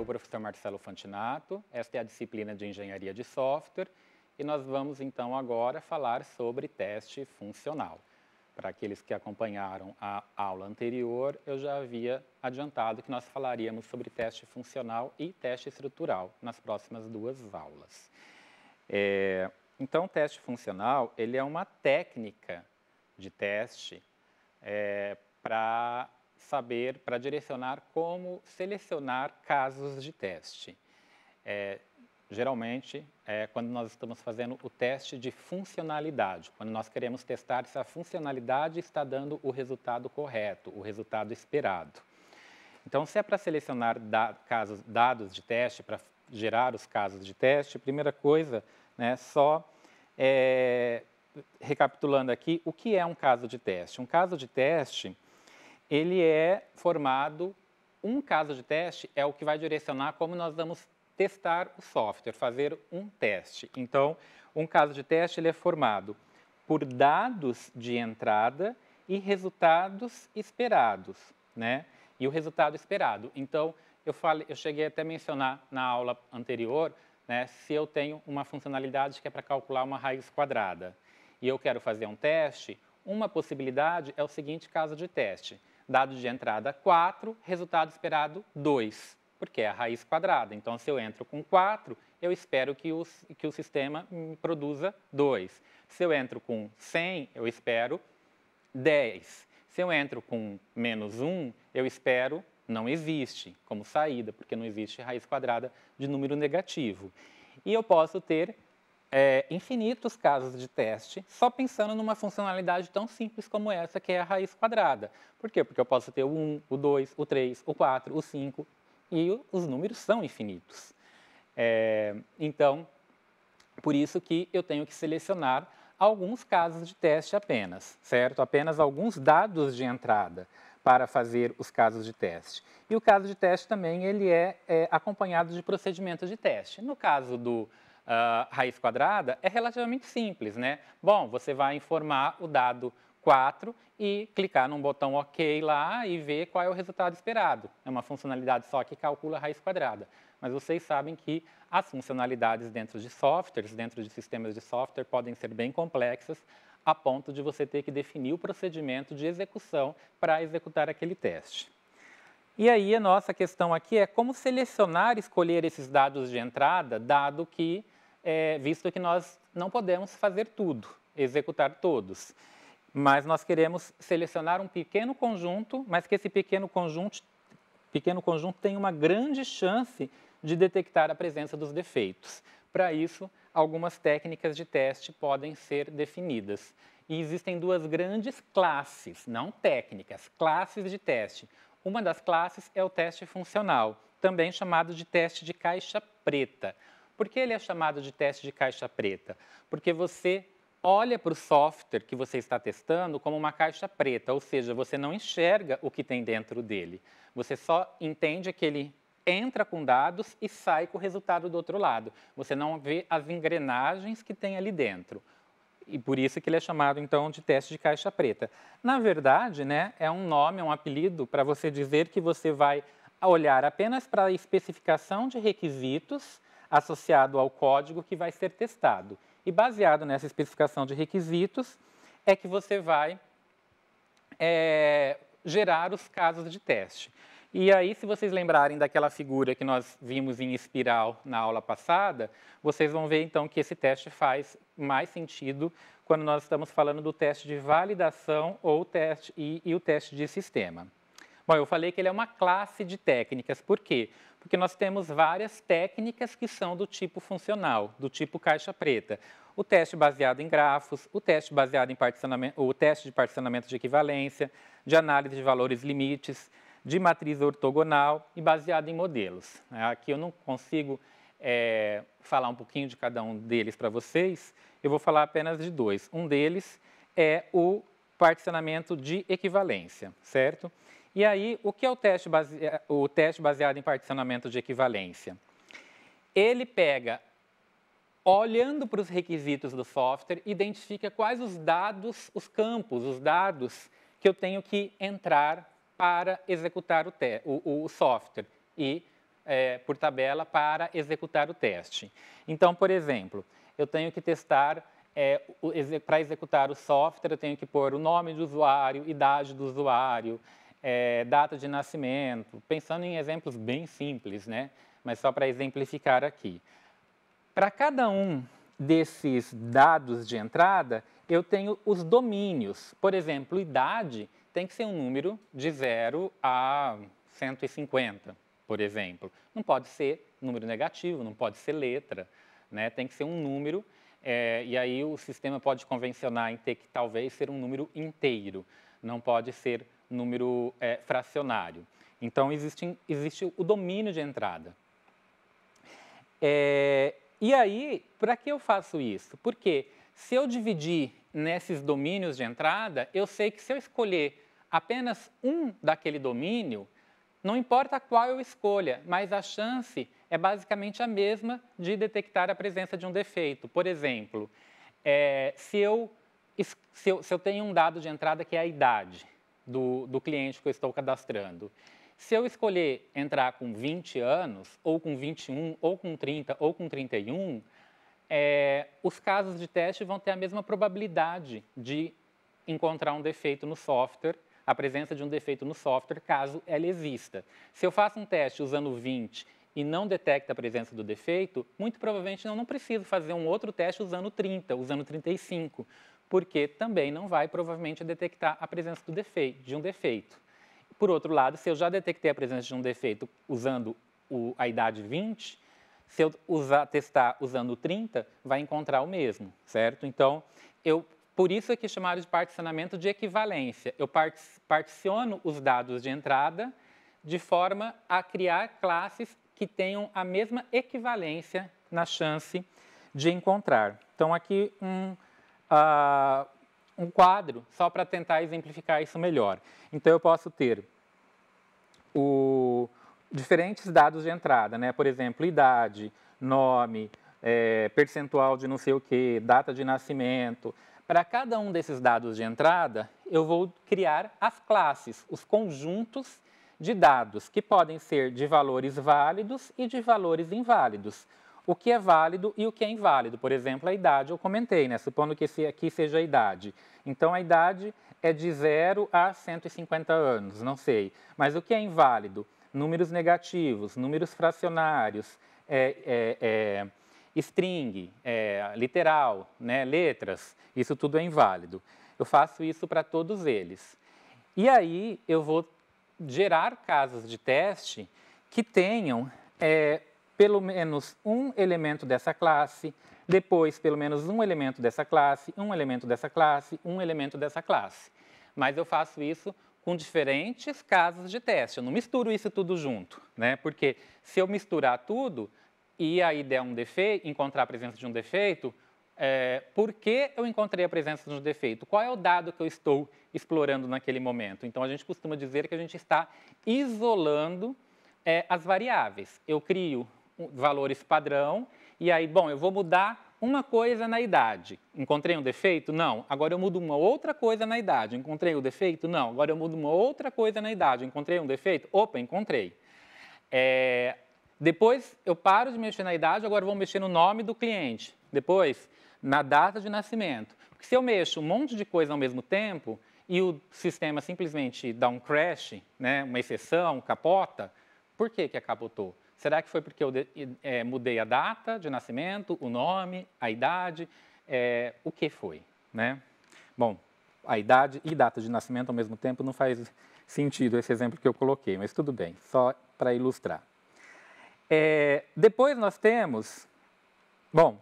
sou o professor Marcelo Fantinato, esta é a disciplina de Engenharia de Software e nós vamos então agora falar sobre teste funcional. Para aqueles que acompanharam a aula anterior, eu já havia adiantado que nós falaríamos sobre teste funcional e teste estrutural nas próximas duas aulas. É, então, teste funcional ele é uma técnica de teste é, para saber, para direcionar como selecionar casos de teste. É, geralmente, é quando nós estamos fazendo o teste de funcionalidade, quando nós queremos testar se a funcionalidade está dando o resultado correto, o resultado esperado. Então, se é para selecionar da, casos, dados de teste, para gerar os casos de teste, primeira coisa, né, só é, recapitulando aqui, o que é um caso de teste? Um caso de teste ele é formado, um caso de teste é o que vai direcionar como nós vamos testar o software, fazer um teste. Então, um caso de teste ele é formado por dados de entrada e resultados esperados, né? E o resultado esperado. Então, eu falei, eu cheguei até a mencionar na aula anterior, né, se eu tenho uma funcionalidade que é para calcular uma raiz quadrada e eu quero fazer um teste, uma possibilidade é o seguinte caso de teste dado de entrada 4, resultado esperado 2, porque é a raiz quadrada. Então, se eu entro com 4, eu espero que, os, que o sistema produza 2. Se eu entro com 100, eu espero 10. Se eu entro com menos 1, eu espero não existe como saída, porque não existe raiz quadrada de número negativo. E eu posso ter é, infinitos casos de teste, só pensando numa funcionalidade tão simples como essa, que é a raiz quadrada. Por quê? Porque eu posso ter o 1, o 2, o 3, o 4, o 5, e os números são infinitos. É, então, por isso que eu tenho que selecionar alguns casos de teste apenas, certo? Apenas alguns dados de entrada para fazer os casos de teste. E o caso de teste também ele é, é acompanhado de procedimentos de teste. No caso do uh, raiz quadrada é relativamente simples, né? Bom, você vai informar o dado 4 e clicar num botão OK lá e ver qual é o resultado esperado. É uma funcionalidade só que calcula a raiz quadrada. Mas vocês sabem que as funcionalidades dentro de softwares, dentro de sistemas de software, podem ser bem complexas a ponto de você ter que definir o procedimento de execução para executar aquele teste. E aí a nossa questão aqui é como selecionar, escolher esses dados de entrada, dado que é, visto que nós não podemos fazer tudo, executar todos. Mas nós queremos selecionar um pequeno conjunto, mas que esse pequeno conjunto, pequeno conjunto tem uma grande chance de detectar a presença dos defeitos. Para isso, algumas técnicas de teste podem ser definidas. E existem duas grandes classes, não técnicas, classes de teste. Uma das classes é o teste funcional, também chamado de teste de caixa preta. Por que ele é chamado de teste de caixa preta? Porque você olha para o software que você está testando como uma caixa preta, ou seja, você não enxerga o que tem dentro dele. Você só entende que ele entra com dados e sai com o resultado do outro lado. Você não vê as engrenagens que tem ali dentro. E por isso que ele é chamado, então, de teste de caixa preta. Na verdade, né, é um nome, é um apelido para você dizer que você vai olhar apenas para a especificação de requisitos associado ao código que vai ser testado. E baseado nessa especificação de requisitos, é que você vai é, gerar os casos de teste. E aí, se vocês lembrarem daquela figura que nós vimos em espiral na aula passada, vocês vão ver então que esse teste faz mais sentido quando nós estamos falando do teste de validação ou teste e, e o teste de sistema. Bom, eu falei que ele é uma classe de técnicas, por quê? porque nós temos várias técnicas que são do tipo funcional, do tipo caixa preta. O teste baseado em grafos, o teste baseado em particionamento, o teste de particionamento de equivalência, de análise de valores limites, de matriz ortogonal e baseado em modelos. Né? Aqui eu não consigo é, falar um pouquinho de cada um deles para vocês, eu vou falar apenas de dois. Um deles é o particionamento de equivalência, certo? E aí, o que é o teste, baseado, é, o teste baseado em particionamento de equivalência? Ele pega, olhando para os requisitos do software, identifica quais os dados, os campos, os dados que eu tenho que entrar para executar o, te, o, o software e, é, por tabela, para executar o teste. Então, por exemplo, eu tenho que testar é, para executar o software, eu tenho que pôr o nome do usuário, idade do usuário, é, data de nascimento, pensando em exemplos bem simples, né? mas só para exemplificar aqui. Para cada um desses dados de entrada, eu tenho os domínios. Por exemplo, idade tem que ser um número de 0 a 150, por exemplo. Não pode ser número negativo, não pode ser letra, né? tem que ser um número. É, e aí o sistema pode convencionar em ter que talvez ser um número inteiro, não pode ser número é, fracionário. Então, existe, existe o domínio de entrada. É, e aí, para que eu faço isso? Porque se eu dividir nesses domínios de entrada, eu sei que se eu escolher apenas um daquele domínio, não importa qual eu escolha, mas a chance é basicamente a mesma de detectar a presença de um defeito. Por exemplo, é, se, eu, se, eu, se eu tenho um dado de entrada que é a idade, do, do cliente que eu estou cadastrando. Se eu escolher entrar com 20 anos, ou com 21, ou com 30, ou com 31, é, os casos de teste vão ter a mesma probabilidade de encontrar um defeito no software, a presença de um defeito no software, caso ela exista. Se eu faço um teste usando 20 e não detecta a presença do defeito, muito provavelmente eu não preciso fazer um outro teste usando 30, usando 35, porque também não vai provavelmente detectar a presença defeito, de um defeito. Por outro lado, se eu já detectei a presença de um defeito usando o, a idade 20, se eu usar, testar usando 30, vai encontrar o mesmo, certo? Então, eu, por isso é que é chamaram de particionamento de equivalência. Eu particiono os dados de entrada de forma a criar classes que tenham a mesma equivalência na chance de encontrar. Então, aqui um uh, um quadro só para tentar exemplificar isso melhor. Então, eu posso ter o, diferentes dados de entrada, né? por exemplo, idade, nome, é, percentual de não sei o que, data de nascimento. Para cada um desses dados de entrada, eu vou criar as classes, os conjuntos de dados, que podem ser de valores válidos e de valores inválidos o que é válido e o que é inválido. Por exemplo, a idade, eu comentei, né? supondo que esse aqui seja a idade. Então, a idade é de 0 a 150 anos, não sei. Mas o que é inválido? Números negativos, números fracionários, é, é, é, string, é, literal, né? letras, isso tudo é inválido. Eu faço isso para todos eles. E aí eu vou gerar casos de teste que tenham é, pelo menos um elemento dessa classe, depois pelo menos um elemento dessa classe, um elemento dessa classe, um elemento dessa classe. Mas eu faço isso com diferentes casos de teste. Eu não misturo isso tudo junto, né? Porque se eu misturar tudo e aí der um defeito, encontrar a presença de um defeito, é, por que eu encontrei a presença de um defeito? Qual é o dado que eu estou explorando naquele momento? Então a gente costuma dizer que a gente está isolando é, as variáveis. Eu crio valores padrão, e aí, bom, eu vou mudar uma coisa na idade. Encontrei um defeito? Não. Agora eu mudo uma outra coisa na idade. Encontrei o um defeito? Não. Agora eu mudo uma outra coisa na idade. Encontrei um defeito? Opa, encontrei. É... Depois eu paro de mexer na idade, agora vou mexer no nome do cliente. Depois, na data de nascimento. Porque se eu mexo um monte de coisa ao mesmo tempo e o sistema simplesmente dá um crash, né, uma exceção, capota, por que, que acabotou? Será que foi porque eu é, mudei a data de nascimento, o nome, a idade? É, o que foi? Né? Bom, a idade e data de nascimento ao mesmo tempo não faz sentido esse exemplo que eu coloquei, mas tudo bem, só para ilustrar. É, depois nós temos, bom,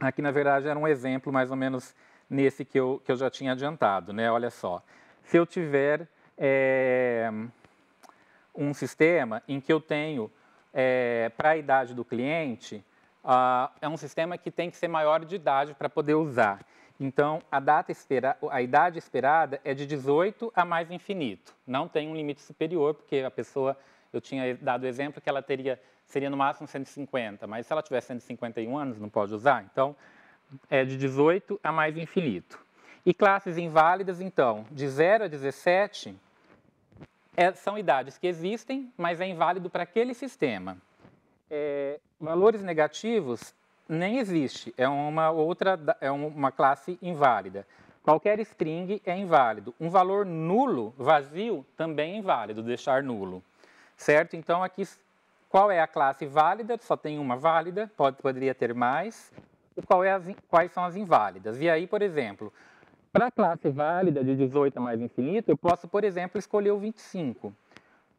aqui na verdade era um exemplo mais ou menos nesse que eu, que eu já tinha adiantado, né? Olha só, se eu tiver é, um sistema em que eu tenho é, para a idade do cliente, é um sistema que tem que ser maior de idade para poder usar. Então, a, data espera, a idade esperada é de 18 a mais infinito. Não tem um limite superior, porque a pessoa, eu tinha dado o exemplo que ela teria, seria no máximo 150, mas se ela tiver 151 anos, não pode usar. Então, é de 18 a mais infinito. E classes inválidas, então, de 0 a 17, é, são idades que existem, mas é inválido para aquele sistema. É, valores negativos nem existe, é uma outra é uma classe inválida. Qualquer string é inválido. Um valor nulo, vazio, também é inválido, deixar nulo. Certo? Então aqui qual é a classe válida? Só tem uma válida, pode, poderia ter mais. E qual é as, quais são as inválidas? E aí, por exemplo, para a classe válida de 18 a mais infinito, eu posso, por exemplo, escolher o 25.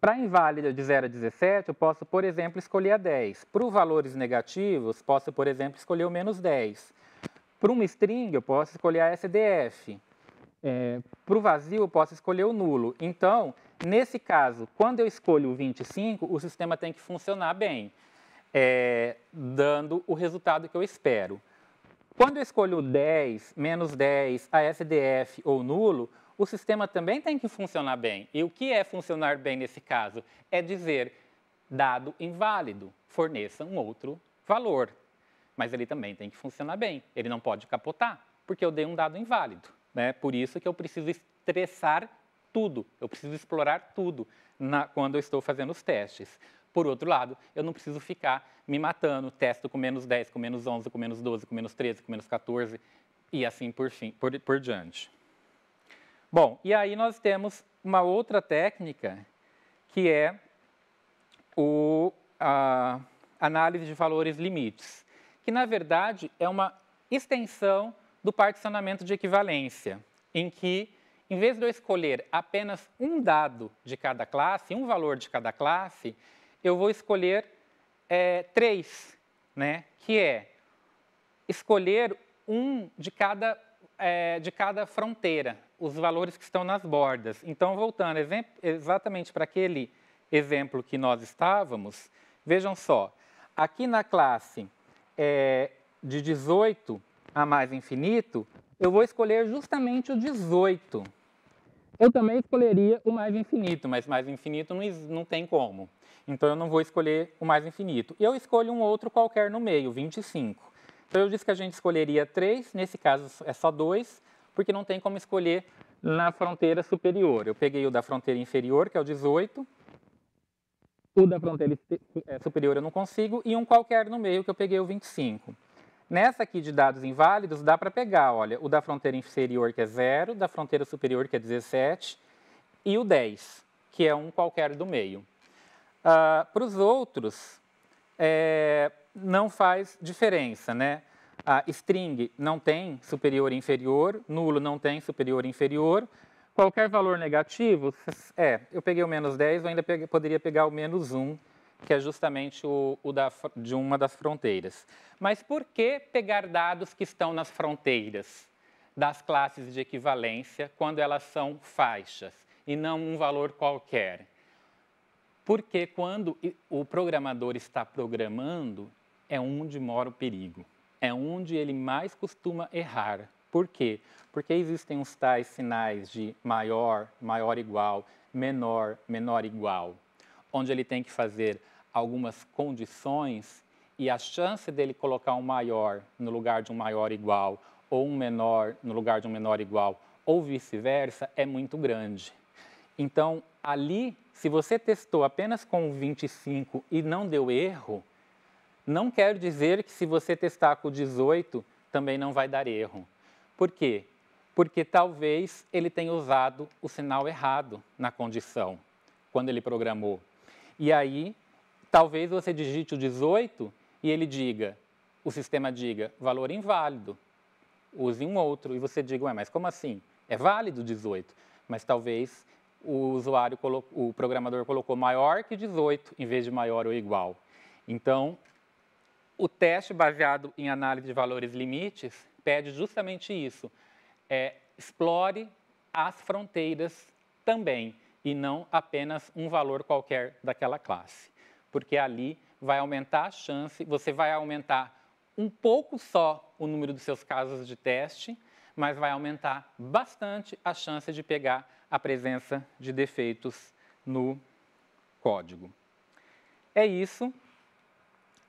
Para a inválida de 0 a 17, eu posso, por exemplo, escolher a 10. Para os valores negativos, posso, por exemplo, escolher o menos 10. Para uma string, eu posso escolher a SDF. É, para o vazio, eu posso escolher o nulo. Então, nesse caso, quando eu escolho o 25, o sistema tem que funcionar bem, é, dando o resultado que eu espero. Quando eu escolho 10, menos 10, AFDF ou nulo, o sistema também tem que funcionar bem. E o que é funcionar bem nesse caso? É dizer, dado inválido, forneça um outro valor. Mas ele também tem que funcionar bem. Ele não pode capotar, porque eu dei um dado inválido. Né? Por isso que eu preciso estressar tudo, eu preciso explorar tudo na, quando eu estou fazendo os testes. Por outro lado, eu não preciso ficar me matando, testo com menos 10, com menos 11, com menos 12, com menos 13, com menos 14 e assim por, fim, por, por diante. Bom, e aí nós temos uma outra técnica que é o, a análise de valores limites, que na verdade é uma extensão do particionamento de equivalência, em que, em vez de eu escolher apenas um dado de cada classe, um valor de cada classe, eu vou escolher é, três, né? que é escolher um de cada, é, de cada fronteira, os valores que estão nas bordas. Então, voltando exatamente para aquele exemplo que nós estávamos, vejam só, aqui na classe é, de 18 a mais infinito, eu vou escolher justamente o 18. Eu também escolheria o mais infinito, mas mais infinito não, não tem como. Então eu não vou escolher o mais infinito. Eu escolho um outro qualquer no meio, 25. Então eu disse que a gente escolheria 3, nesse caso é só 2, porque não tem como escolher na fronteira superior. Eu peguei o da fronteira inferior, que é o 18, o da fronteira é, superior eu não consigo, e um qualquer no meio, que eu peguei o 25. Nessa aqui de dados inválidos, dá para pegar, olha, o da fronteira inferior, que é 0, da fronteira superior, que é 17, e o 10, que é um qualquer do meio. Ah, para os outros, é, não faz diferença, né? A string não tem superior e inferior, nulo não tem superior e inferior. Qualquer valor negativo, é, eu peguei o menos 10, eu ainda peguei, poderia pegar o menos 1, que é justamente o, o da, de uma das fronteiras. Mas por que pegar dados que estão nas fronteiras das classes de equivalência quando elas são faixas e não um valor qualquer? Porque quando o programador está programando, é onde mora o perigo. É onde ele mais costuma errar. Por quê? Porque existem os tais sinais de maior, maior igual, menor, menor igual, onde ele tem que fazer algumas condições e a chance dele colocar um maior no lugar de um maior igual ou um menor no lugar de um menor igual ou vice-versa é muito grande. Então, ali se você testou apenas com 25 e não deu erro, não quer dizer que se você testar com 18 também não vai dar erro. Por quê? Porque talvez ele tenha usado o sinal errado na condição quando ele programou. E aí, talvez você digite o 18 e ele diga, o sistema diga, valor inválido, use um outro. E você diga, ué, mas como assim? É válido 18, mas talvez o usuário, colocou, o programador colocou maior que 18 em vez de maior ou igual. Então, o teste baseado em análise de valores limites pede justamente isso, é, explore as fronteiras também e não apenas um valor qualquer daquela classe, porque ali vai aumentar a chance, você vai aumentar um pouco só o número dos seus casos de teste, mas vai aumentar bastante a chance de pegar a presença de defeitos no código. É isso,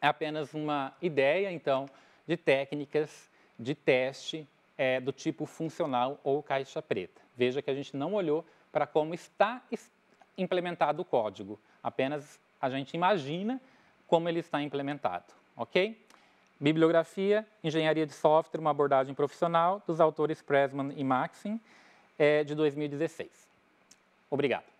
é apenas uma ideia, então, de técnicas de teste é, do tipo funcional ou caixa preta. Veja que a gente não olhou para como está implementado o código, apenas a gente imagina como ele está implementado, ok? Bibliografia, engenharia de software, uma abordagem profissional, dos autores Pressman e Maxim, é, de 2016. Obrigado.